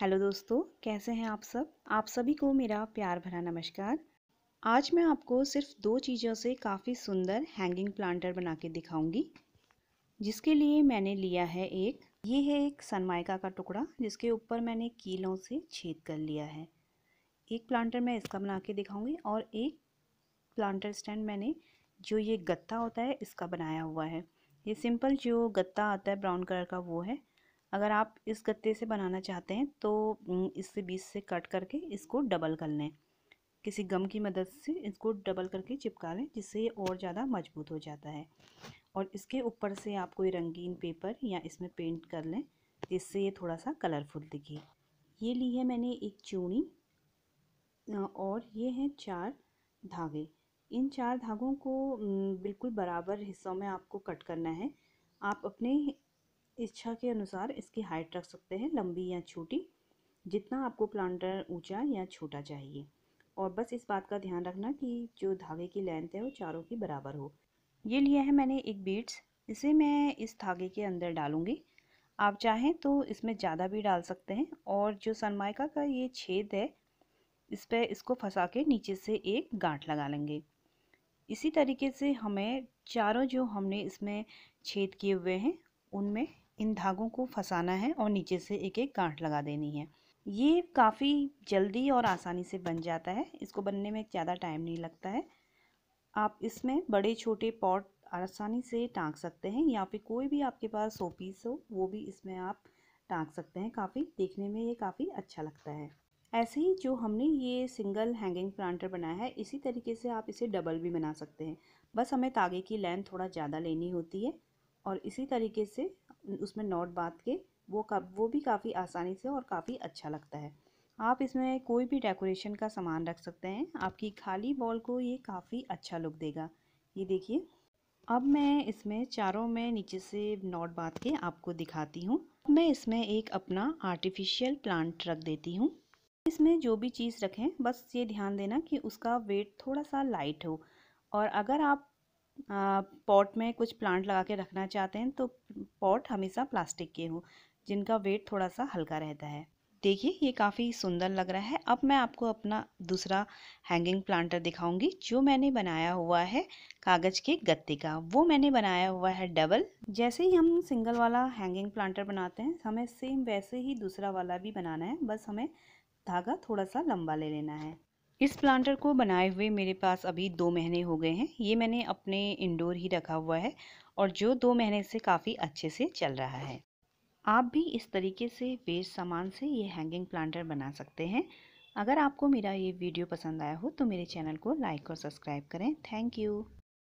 hello दोस्तों कैसे हैं आप सब आप सभी को मेरा प्यार भरा नमस्कार आज मैं आपको सिर्फ दो चीज़ों से काफ़ी सुंदर हैंगिंग प्लांटर बना के दिखाऊंगी जिसके लिए मैंने लिया है एक ये है एक सनमाइका का टुकड़ा जिसके ऊपर मैंने कीलों से छेद कर लिया है एक प्लांटर मैं इसका बना के दिखाऊंगी और एक प्लांटर स्टैंड मैंने जो ये गत्ता होता है इसका बनाया हुआ है ये सिंपल जो गत्ता आता है ब्राउन कलर का वो है अगर आप इस गत्ते से बनाना चाहते हैं तो इससे बीच से कट करके इसको डबल कर लें किसी गम की मदद से इसको डबल करके चिपका लें जिससे ये और ज़्यादा मजबूत हो जाता है और इसके ऊपर से आप कोई रंगीन पेपर या इसमें पेंट कर लें जिससे ये थोड़ा सा कलरफुल दिखे ये ली है मैंने एक चूड़ी और ये हैं चार धागे इन चार धागों को बिल्कुल बराबर हिस्सों में आपको कट करना है आप अपने इच्छा के अनुसार इसकी हाइट रख सकते हैं लंबी या छोटी जितना आपको प्लांटर ऊंचा या छोटा चाहिए और बस इस बात का ध्यान रखना कि जो धागे की लेंथ है वो चारों की बराबर हो ये लिया है मैंने एक बीड्स इसे मैं इस धागे के अंदर डालूँगी आप चाहें तो इसमें ज़्यादा भी डाल सकते हैं और जो सनमाइका का ये छेद है इस पर इसको फंसा के नीचे से एक गांठ लगा लेंगे इसी तरीके से हमें चारों जो हमने इसमें छेद किए हुए हैं उनमें इन धागों को फंसाना है और नीचे से एक एक गांठ लगा देनी है ये काफ़ी जल्दी और आसानी से बन जाता है इसको बनने में ज़्यादा टाइम नहीं लगता है आप इसमें बड़े छोटे पॉट आसानी से टाँग सकते हैं या फिर कोई भी आपके पास पीस हो वो भी इसमें आप टाँग सकते हैं काफ़ी देखने में ये काफ़ी अच्छा लगता है ऐसे ही जो हमने ये सिंगल हैंगिंग प्लांटर बनाया है इसी तरीके से आप इसे डबल भी बना सकते हैं बस हमें तागे की लेंथ थोड़ा ज़्यादा लेनी होती है और इसी तरीके से उसमें नोट बांध के वो का वो भी काफ़ी आसानी से और काफ़ी अच्छा लगता है आप इसमें कोई भी डेकोरेशन का सामान रख सकते हैं आपकी खाली बॉल को ये काफ़ी अच्छा लुक देगा ये देखिए अब मैं इसमें चारों में नीचे से नोट बांध के आपको दिखाती हूँ मैं इसमें एक अपना आर्टिफिशियल प्लांट रख देती हूँ इसमें जो भी चीज़ रखें बस ये ध्यान देना कि उसका वेट थोड़ा सा लाइट हो और अगर आप पॉट में कुछ प्लांट लगा के रखना चाहते हैं तो पॉट हमेशा प्लास्टिक के हों जिनका वेट थोड़ा सा हल्का रहता है देखिए ये काफ़ी सुंदर लग रहा है अब मैं आपको अपना दूसरा हैंगिंग प्लांटर दिखाऊंगी जो मैंने बनाया हुआ है कागज़ के गत्ते का वो मैंने बनाया हुआ है डबल जैसे ही हम सिंगल वाला हैंगिंग प्लांटर बनाते हैं हमें सेम वैसे ही दूसरा वाला भी बनाना है बस हमें धागा थोड़ा सा लंबा ले लेना है इस प्लांटर को बनाए हुए मेरे पास अभी दो महीने हो गए हैं ये मैंने अपने इंडोर ही रखा हुआ है और जो दो महीने से काफ़ी अच्छे से चल रहा है आप भी इस तरीके से वेस्ट सामान से ये हैंगिंग प्लांटर बना सकते हैं अगर आपको मेरा ये वीडियो पसंद आया हो तो मेरे चैनल को लाइक और सब्सक्राइब करें थैंक यू